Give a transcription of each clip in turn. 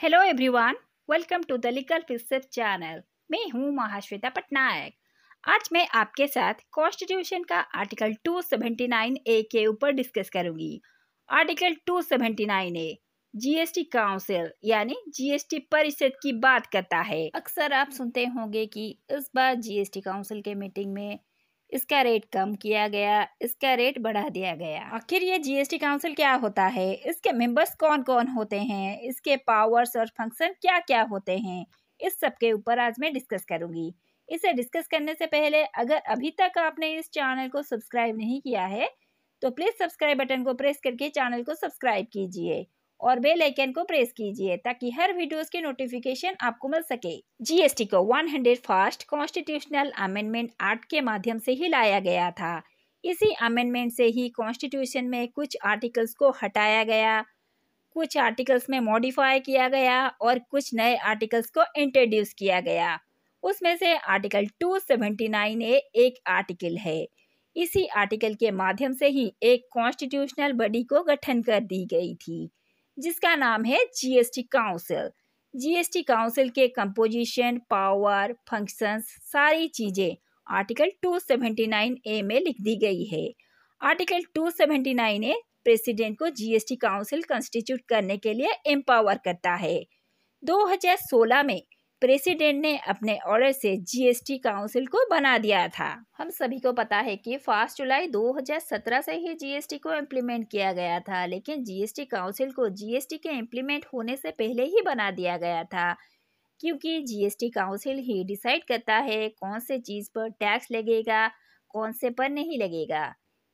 Hello everyone welcome to the लिकल फिशर channel मैं हूँ महाश्वेता पटनायक आज मैं आपके साथ कॉन्स्टिट्यूशन का आर्टिकल 279 ए के ऊपर डिस्कस करूंगी आर्टिकल 279 ए जीएसटी काउंसिल यानी जीएसटी परिषद की बात करता है अक्सर आप सुनते होंगे कि इस बार जीएसटी काउंसिल के मीटिंग में इसका रेट कम किया गया इसका रेट बढ़ा दिया गया आखिर ये जीएसटी काउंसिल क्या होता है इसके मेंबर्स कौन कौन होते हैं इसके पावर्स और फंक्शन क्या क्या होते हैं इस सब के ऊपर आज मैं डिस्कस करूंगी इसे डिस्कस करने से पहले अगर अभी तक आपने इस चैनल को सब्सक्राइब नहीं किया है तो प्लीज़ सब्सक्राइब बटन को प्रेस करके चैनल को सब्सक्राइब कीजिए और बेल आइकन को प्रेस कीजिए ताकि हर वीडियोस के नोटिफिकेशन आपको मिल सके जीएसटी को hundred first constitutional amendment act के माध्यम से ही लाया गया था इसी अमेंडमेंट से ही कॉन्स्टिट्यूशन में कुछ आर्टिकल्स को हटाया गया कुछ आर्टिकल्स में मॉडिफाई किया गया और कुछ नए आर्टिकल्स को इंट्रोड्यूस किया गया उसमें से आर्टिकल टू ए एक आर्टिकल है इसी आर्टिकल के माध्यम से ही एक कॉन्स्टिट्यूशनल बॉडी को गठन कर दी गई थी जिसका नाम है जीएसटी काउंसिल जीएसटी काउंसिल के कंपोजिशन पावर फंक्शंस सारी चीज़ें आर्टिकल 279 ए में लिख दी गई है आर्टिकल 279 ए प्रेसिडेंट को जीएसटी काउंसिल कंस्टिट्यूट करने के लिए एम्पावर करता है 2016 में प्रेसिडेंट ने अपने ऑर्डर से जीएसटी काउंसिल को बना दिया था हम सभी को पता है कि फर्स्ट जुलाई 2017 से ही जीएसटी को इम्प्लीमेंट किया गया था लेकिन जीएसटी काउंसिल को जीएसटी के इम्प्लीमेंट होने से पहले ही बना दिया गया था क्योंकि जीएसटी काउंसिल ही डिसाइड करता है कौन से चीज़ पर टैक्स लगेगा कौन से पर नहीं लगेगा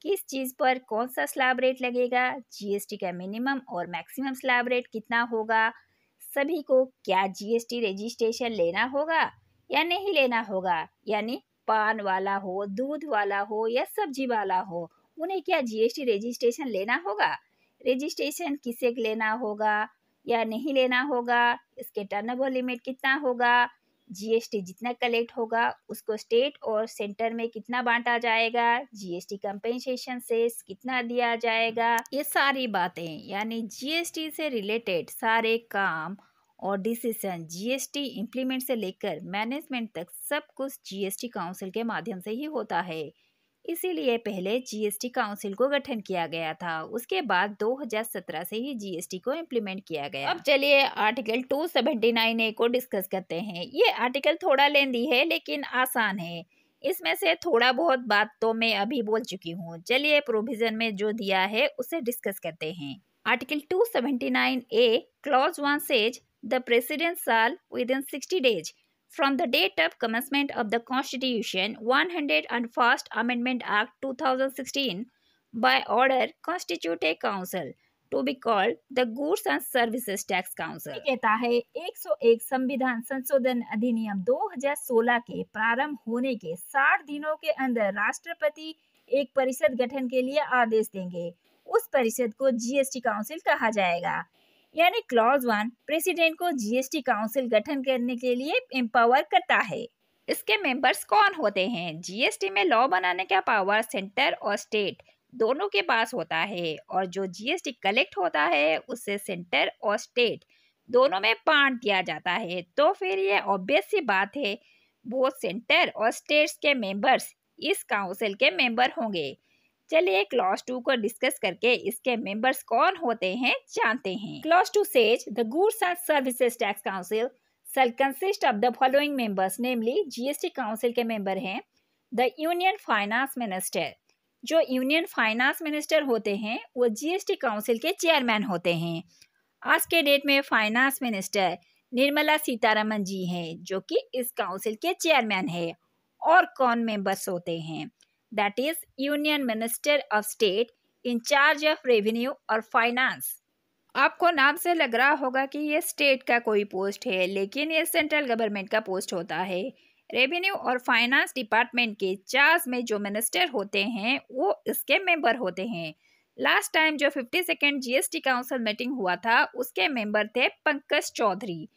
किस चीज़ पर कौन सा स्लैब रेट लगेगा जीएसटी का मिनिमम और मैक्सिमम स्लैब रेट कितना होगा सभी को क्या जीएसटी रजिस्ट्रेशन लेना होगा या नहीं लेना होगा यानी पान वाला हो दूध वाला हो या सब्जी वाला हो उन्हें क्या जीएसटी रजिस्ट्रेशन लेना होगा रजिस्ट्रेशन किसे लेना होगा या नहीं लेना होगा इसके टर्नओवर लिमिट कितना होगा जीएसटी जितना कलेक्ट होगा उसको स्टेट और सेंटर में कितना बांटा जाएगा जीएसटी कंपेंसेशन से कितना दिया जाएगा ये सारी बातें यानी जीएसटी से रिलेटेड सारे काम और डिसीजन जीएसटी इंप्लीमेंट से लेकर मैनेजमेंट तक सब कुछ जीएसटी काउंसिल के माध्यम से ही होता है इसीलिए पहले जीएसटी काउंसिल को गठन किया गया था उसके बाद 2017 से ही जीएसटी को इम्प्लीमेंट किया गया अब चलिए आर्टिकल 279 ए को डिस्कस करते हैं ये आर्टिकल थोड़ा लेंदी है लेकिन आसान है इसमें से थोड़ा बहुत बात तो मैं अभी बोल चुकी हूँ चलिए प्रोविजन में जो दिया है उसे डिस्कस करते हैं article two A clause one says the president shall within sixty days from the date of commencement of the Constitution 101st Amendment Act 2016 by order constitute a council to be called the Goods and Services Tax Council. kehta hai 101 samvidhan sanshodhan adhiniyam 2016 ke prarambh hone ke 60 दिनों ke andar rashtrapati ek parishad gathan ke liye aadesh denge उस परिषद को GST council कहा जाएगा यानी clause one president को GST council गठन करने के लिए एम्पावर करता है इसके मेंबर्स कौन होते हैं जीएसटी में लॉ बनाने का पावर सेंटर और स्टेट दोनों के पास होता है और जो जीएसटी कलेक्ट होता है उससे सेंटर और स्टेट दोनों में बांट दिया जाता है तो फिर ये ऑब्वियस सी बात है वो सेंटर और स्टेट्स के मेंबर्स इस काउंसिल के मेंबर होंगे चलिए क्लॉज टू को डिस्कस करके इसके मेंबर्स कौन होते हैं जानते हैं clause two says the goods and services tax council shall consist of the following members namely GST council के मेंबर हैं द यूनियन फाइनेंस मिनिस्टर जो यूनियन फाइनेंस मिनिस्टर होते हैं वो जीएसटी काउंसिल के चेयरमैन होते हैं आज के डेट में फाइनेंस मिनिस्टर निर्मला सीतारमन जी हैं जो कि इस काउंसिल के चेयरमैन है और कौन मेंबर्स होते हैं that is Union Minister of State in charge of revenue or finance. आपको नाम से लग रहा होगा कि ये स्टेट का कोई पोस्ट है लेकिन ये सेंट्रल गवर्नमेंट का पोस्ट होता है रेवेन्यू और फाइनेंस डिपार्टमेंट के चार्ज में जो मिनिस्टर होते हैं वो इसके मेंबर होते हैं लास्ट टाइम जो fifty second G council meeting हुआ था उसके मेंबर थे पंकज चौधरी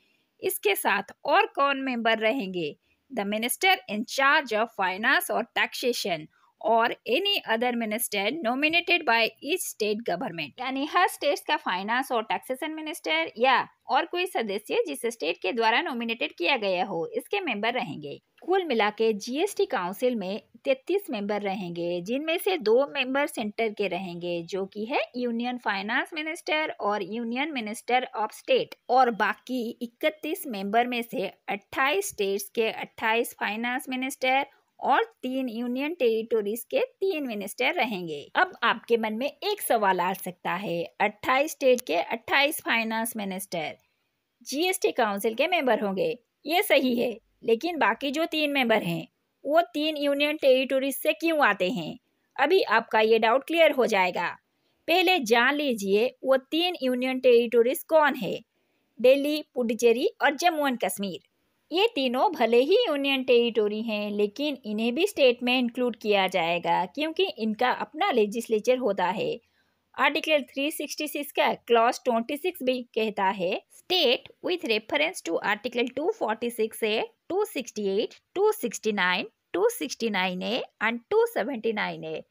इसके साथ और कौन मेंबर रहेंगे the minister in charge of finance और टैक्सेशन और any other minister nominated by each state government यानी हर स्टेट का फाइनेंस और टैक्सेशन मिनिस्टर या और कोई सदस्य जिसे स्टेट के द्वारा नॉमिनेटेड किया गया हो इसके मेंबर रहेंगे कुल मिला के जीएसटी काउंसिल में तैतीस मेंबर रहेंगे जिनमें से दो मेंबर सेंटर के रहेंगे जो कि है यूनियन फाइनेंस मिनिस्टर और यूनियन मिनिस्टर ऑफ स्टेट और बाकी इकतीस मेंबर में से अट्ठाईस स्टेट्स के अट्ठाईस फाइनेंस मिनिस्टर और तीन यूनियन टेरिटोरीज के तीन मिनिस्टर रहेंगे अब आपके मन में एक सवाल आ सकता है 28 स्टेट के 28 फाइनेंस मिनिस्टर जीएसटी काउंसिल के मेंबर होंगे ये सही है लेकिन बाकी जो तीन मेंबर हैं वो तीन यूनियन टेरिटोरीज से क्यों आते हैं अभी आपका ये डाउट क्लियर हो जाएगा पहले जान लीजिए वो तीन यूनियन टेरिटोरीज कौन है दिल्ली पुडुचेरी और जम्मू एंड कश्मीर ये तीनों भले ही यूनियन टेरिटोरी हैं लेकिन इन्हें भी स्टेट में इंक्लूड किया जाएगा क्योंकि इनका अपना लेजिस्लेचर होता है आर्टिकल 366 का क्लॉज 26 भी कहता है state with reference to article 246 two sixty A and two A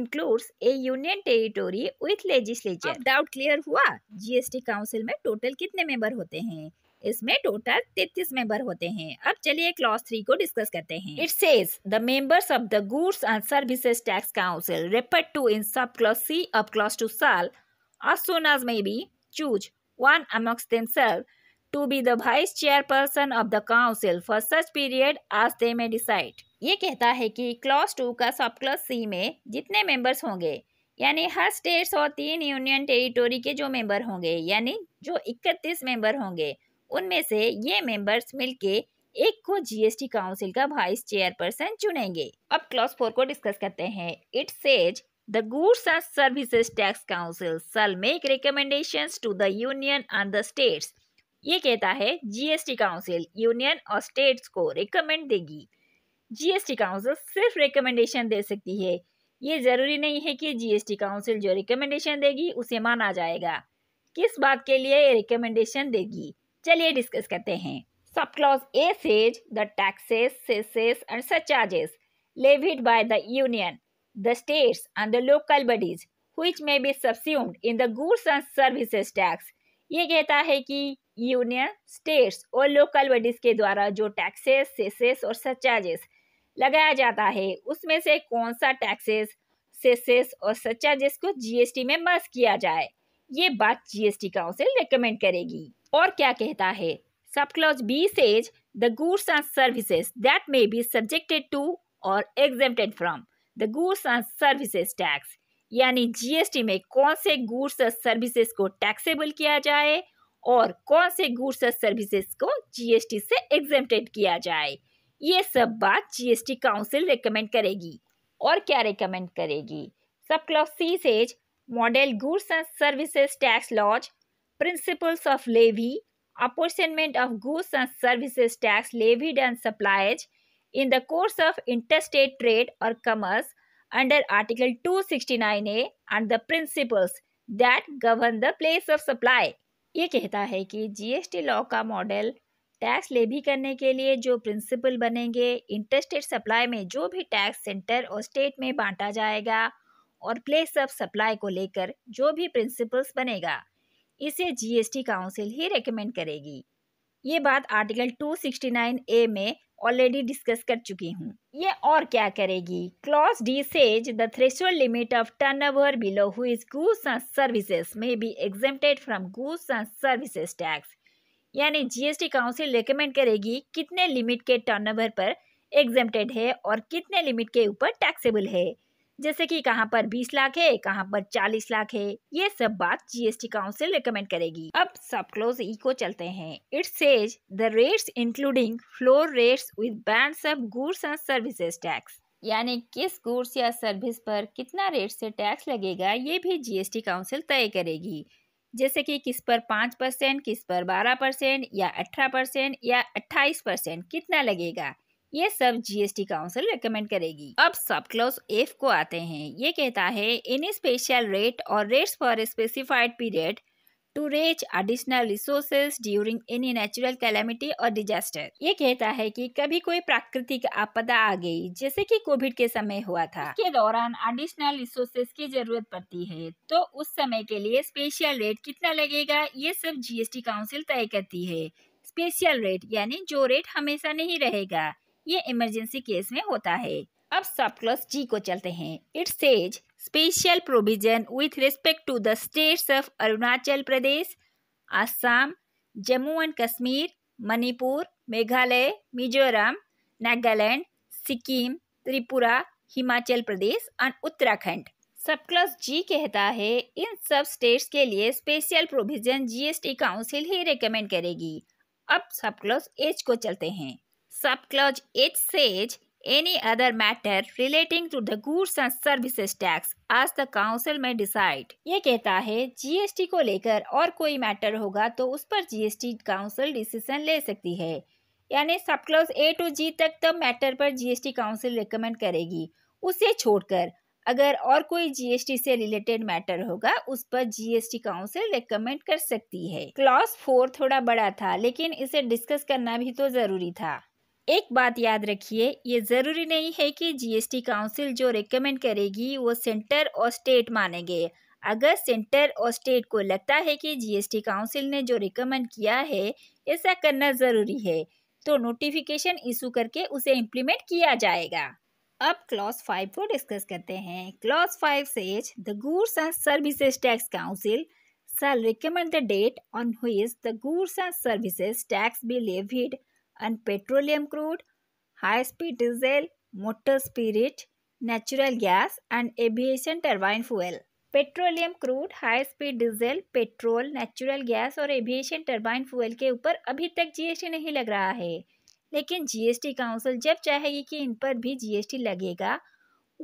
includes a union territory with legislature doubt clear हुआ जीएसटी काउंसिल में टोटल कितने मेंबर होते हैं इसमें टोटल तैतीस मेंबर होते हैं अब चलिए क्लॉज थ्री को डिस्कस करते हैं it says the members of the goods and services tax council refer to in sub clause C अब clause two shall as soon as may be choose one amongst themselves to be the vice chairperson of the council for such period as they may decide ये कहता है कि clause to का सब clause सी में जितने members होंगे यानी हर स्टेट्स और तीन यूनियन टेरिटोरी के जो मेंबर होंगे यानी जो 31 मेंबर होंगे उनमें से ये मेंबर्स मिलके एक को जीएसटी काउंसिल का वाइस चेयरपर्सन चुनेंगे अब क्लॉज फोर को डिस्कस करते हैं it says The Goods and Services Tax Council shall make recommendations to the Union and the states. ये कहता है जीएसटी काउंसिल यूनियन और स्टेट्स को रिकमेंड देगी जीएसटी काउंसिल सिर्फ रिकमेंडेशन दे सकती है ये ज़रूरी नहीं है कि जीएसटी काउंसिल जो रिकमेंडेशन देगी उसे माना जाएगा किस बात के लिए ये रिकमेंडेशन देगी चलिए डिस्कस करते हैं sub clause A says the taxes cesses and surcharges levied by the union the states and the local bodies which may be subsumed in the goods and services tax ये कहता है कि union states और local bodies के द्वारा जो taxes सेसेस और सचार्जेस लगाया जाता है उसमें से कौन सा टैक्सेस सेसेस और सचार्जेस को जीएसटी में मर्ज किया जाए ये बात जीएसटी काउंसिल रिकमेंड करेगी और क्या कहता है sub clause B the goods and services that may be subjected to or exempted from the goods and services tax यानी जीएसटी में कौन से गुड्स और सर्विसेज को टैक्सेबल किया जाए और कौन से गुड्स और सर्विसेज को जीएसटी से एग्जेम्प्टेड किया जाए ये सब बात जीएसटी काउंसिल रिकमेंड करेगी और क्या रिकमेंड करेगी sub clause C says model goods and services tax laws principles of levy, apportionment of goods and services tax levied and supplied in the course of interstate trade or commerce under Article 269A and the principles that govern the place of supply. ये कहता है कि GST law का model tax levy करने के लिए जो principal बनेंगे इंटरस्टेट सप्लाई में जो भी टैक्स सेंटर और स्टेट में बांटा जाएगा और प्लेस ऑफ सप्लाई को लेकर जो भी प्रिंसिपल्स बनेगा इसे जीएसटी काउंसिल ही रेकमेंड करेगी ये बात आर्टिकल 269 ए में ऑलरेडी डिस्कस कर चुकी हूँ ये और क्या करेगी clause D says the threshold limit of turnover below which is goods and services may be exempted from goods and services tax यानी जीएसटी काउंसिल रेकमेंड करेगी कितने लिमिट के टर्नओवर पर एग्जेप्टेड है और कितने लिमिट के ऊपर टैक्सेबल है जैसे कि कहाँ पर 20 लाख है कहाँ पर 40 लाख है ये सब बात जीएसटी काउंसिल रिकमेंड करेगी अब सब क्लोज ई को चलते हैं it says the rates including floor rates with band sub goods and services tax यानी किस गुड्स या सर्विस पर कितना रेट से टैक्स लगेगा ये भी जीएसटी काउंसिल तय करेगी जैसे कि किस पर पाँच परसेंट किस पर बारह परसेंट या अठारह परसेंट या अट्ठाईस परसेंट कितना लगेगा ये सब जीएसटी काउंसिल रिकमेंड करेगी अब सब क्लोज एफ को आते हैं ये कहता है any special rate or rates for specified period to reach additional resources during any natural calamity or disaster ये कहता है कि कभी कोई प्राकृतिक आपदा आ गई जैसे कि कोविड के समय हुआ था के दौरान एडिशनल रिसोर्सेज की जरूरत पड़ती है तो उस समय के लिए स्पेशल रेट कितना लगेगा ये सब जीएसटी काउंसिल तय करती है स्पेशल रेट यानी जो रेट हमेशा नहीं रहेगा ये इमरजेंसी केस में होता है अब सब क्लस जी को चलते हैं it says special provision with respect to the states of Arunachal Pradesh Assam Jammu and Kashmir Manipur Meghalaya Mizoram Nagaland Sikkim Tripura Himachal Pradesh और उत्तराखंड सब क्लस जी कहता है इन सब स्टेट्स के लिए स्पेशल प्रोविजन जीएसटी काउंसिल ही रेकमेंड करेगी अब सब क्लस एच को चलते हैं Subclause H says any other matter relating to the goods and services tax as the council may decide. ये कहता है जीएसटी को लेकर और कोई मैटर होगा तो उस पर जीएसटी काउंसिल डिसीजन ले सकती है यानी सबक्लॉज ए टू जी तक तब मैटर पर जीएसटी काउंसिल रिकमेंड करेगी उसे छोड़कर अगर और कोई जीएसटी से रिलेटेड मैटर होगा उस पर जीएसटी काउंसिल रिकमेंड कर सकती है क्लॉज फोर थोड़ा बड़ा था लेकिन इसे डिस्कस करना भी तो जरूरी था एक बात याद रखिए ये ज़रूरी नहीं है कि जीएसटी काउंसिल जो रिकमेंड करेगी वो सेंटर और स्टेट मानेंगे अगर सेंटर और स्टेट को लगता है कि जीएसटी काउंसिल ने जो रिकमेंड किया है ऐसा करना ज़रूरी है तो नोटिफिकेशन इशू करके उसे इम्प्लीमेंट किया जाएगा अब क्लॉज फाइव को डिस्कस करते हैं clause five says the goods and services tax council shall recommend the date on which the goods and services tax be levied and petroleum crude, high speed diesel, motor spirit, natural gas, and aviation turbine fuel. Petroleum crude high speed diesel petrol natural gas और aviation turbine fuel के ऊपर अभी तक GST नहीं लग रहा है लेकिन जीएसटी काउंसिल जब चाहेगी कि इन पर भी जीएसटी लगेगा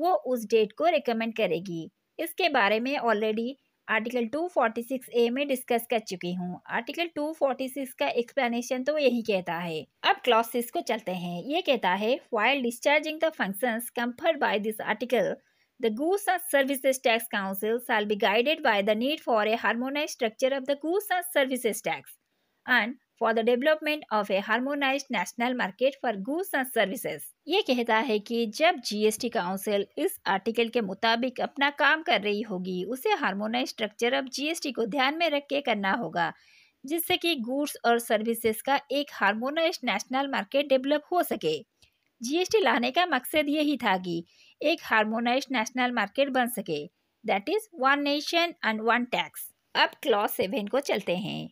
वो उस डेट को रिकमेंड करेगी इसके बारे में ऑलरेडी आर्टिकल 246 ए में डिस्कस कर चुकी हूँ आर्टिकल 246 का एक्सप्लेनेशन तो यही कहता है अब क्लॉसिस को चलते हैं ये कहता है while discharging the functions conferred by this article the goods and services tax council shall be guided by the need for a harmonise structure of the goods and services tax and for the development of a harmonise national market for goods and services ये कहता है कि जब GST council इस article के मुताबिक अपना काम कर रही होगी उसे हार्मोनाइज स्ट्रक्चर ऑफ जीएसटी को ध्यान में रख के करना होगा जिससे कि गुड्स और सर्विसेज का एक हार्मोनाइज नेशनल मार्केट डेवलप हो सके जीएसटी लाने का मकसद यही था कि एक हार्मोनाइज नेशनल मार्केट बन सके that is one nation and one tax अब क्लॉज सेवन को चलते हैं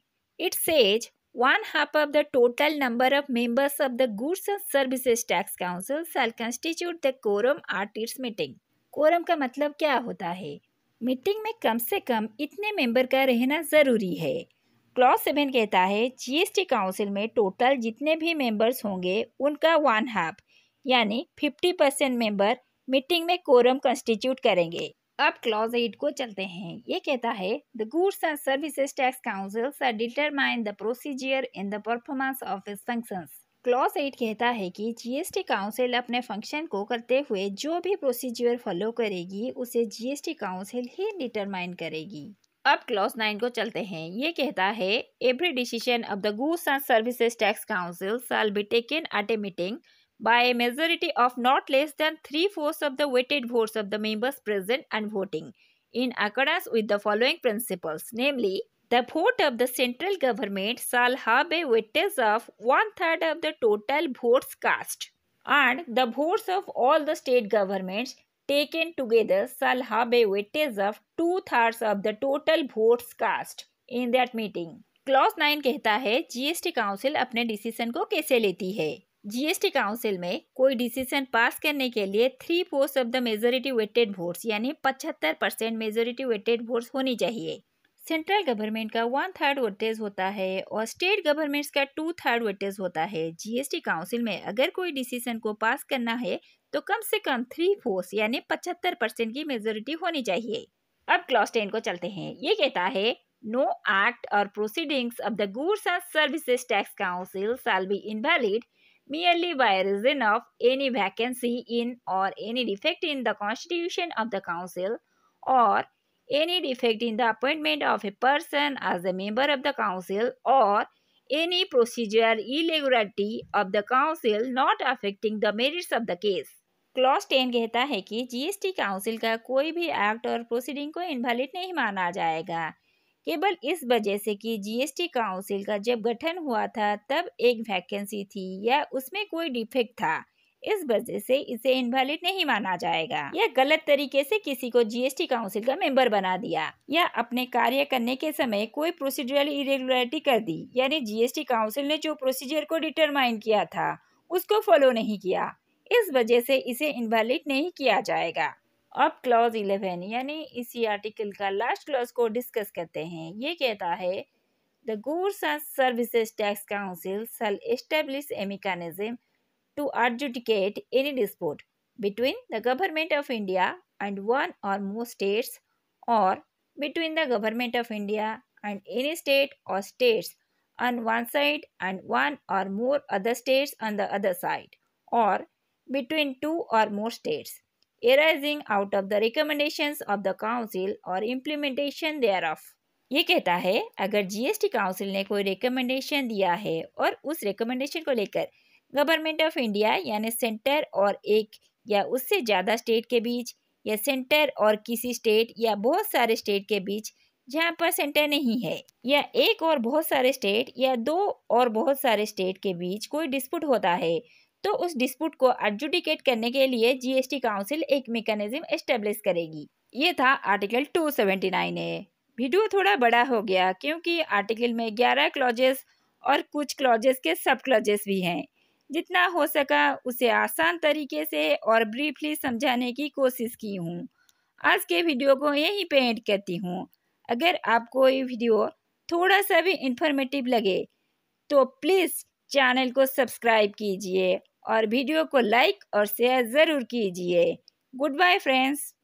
it says one half of the total number of members of the Goods and Services Tax Council shall constitute the quorum at its meeting. quorum का मतलब क्या होता है meeting में कम से कम इतने मेंबर का रहना ज़रूरी है क्लॉज सेवन कहता है जीएसटी काउंसिल में टोटल जितने भी मेंबर्स होंगे उनका वन हाफ यानी फिफ्टी परसेंट मेंबर मीटिंग में कोरम कंस्टिट्यूट करेंगे अब क्लॉज एट को चलते हैं ये कहता है the goods and services tax council are determine the procedure in the performance of its function clause eight कहता है कि जीएसटी काउंसिल अपने फंक्शन को करते हुए जो भी प्रोसीजर फॉलो करेगी उसे जीएसटी काउंसिल ही डिटरमाइन करेगी अब क्लॉज नाइन को चलते हैं ये कहता है every decision of the goods and services tax council be taken at a meeting by a majority of not less than three-fourths of the weighted votes of the members present and voting, in accordance with the following principles, namely, the vote of the central government shall have a weightage of one-third of the total votes cast, and the votes of all the state governments taken together shall have a weightage of two-thirds of the total votes cast in that meeting. Clause nine कहता है GST Council अपने decision को कैसे लेती है GST council में कोई decision पास करने के लिए three fourth of the majority weighted votes यानी पचहत्तर परसेंट मेजोरिटी वेटेड वोट्स होनी चाहिए सेंट्रल गवर्नमेंट का वन थर्ड वोटेज होता है और स्टेट गवर्नमेंट्स का टू थर्ड वोटेज होता है जीएसटी काउंसिल में अगर कोई डिसीजन को पास करना है तो कम से कम थ्री फोर्थ यानी पचहत्तर परसेंट की मेजोरिटी होनी चाहिए अब क्लास टेन को चलते हैं ये कहता है no act or proceedings of the goods and services tax council shall be invalid merely by reason of any vacancy in or any defect in the constitution of the council or any defect in the appointment of a person as a member of the council or any procedural irregularity of the council not affecting the merits of the case clause ten कहता है कि GST council का कोई भी act और proceeding को invalid नहीं माना जाएगा केवल इस वजह से कि जीएसटी काउंसिल का जब गठन हुआ था तब एक वैकेंसी थी या उसमें कोई डिफेक्ट था इस वजह से इसे इनवैलिड नहीं माना जाएगा यह गलत तरीके से किसी को जीएसटी काउंसिल का मेंबर बना दिया या अपने कार्य करने के समय कोई प्रोसीजरल इरेगुलरिटी कर दी यानी जीएसटी काउंसिल ने जो प्रोसीजर को डिटरमाइन किया था उसको फॉलो नहीं किया इस वजह से इसे इनवैलिड नहीं किया जाएगा अब क्लॉज इलेवन यानी इसी आर्टिकल का लास्ट क्लॉज को डिस्कस करते हैं ये कहता है the goods and services tax council shall establish a mechanism to adjudicate any dispute between the government of India and one or more states or between the government of India and any state or states on one side and one or more other states on the other side और between two or more states arising out of the recommendations of the council or implementation thereof ये कहता है अगर GST council ने कोई recommendation दिया है और उस रिकमेंडेशन को लेकर गवर्नमेंट ऑफ इंडिया यानी सेंटर और एक या उससे ज़्यादा स्टेट के बीच या सेंटर और किसी स्टेट या बहुत सारे स्टेट के बीच जहाँ पर सेंटर नहीं है या एक और बहुत सारे स्टेट या दो और बहुत सारे स्टेट के बीच कोई डिस्प्यूट होता है तो उस डिस्प्यूट को एडजुडिकेट करने के लिए जीएसटी काउंसिल एक मेकेनिज्म एस्टेब्लिश करेगी ये था आर्टिकल 279 ए वीडियो थोड़ा बड़ा हो गया क्योंकि आर्टिकल में 11 क्लॉजेस और कुछ क्लॉजेस के सब क्लॉजेस भी हैं जितना हो सका उसे आसान तरीके से और ब्रीफली समझाने की कोशिश की हूँ आज के वीडियो को यहीं पे एंड करती हूँ अगर आपको ये वीडियो थोड़ा सा भी इंफॉर्मेटिव लगे तो प्लीज़ चैनल को सब्सक्राइब कीजिए और वीडियो को लाइक और शेयर ज़रूर कीजिए गुड बाय फ्रेंड्स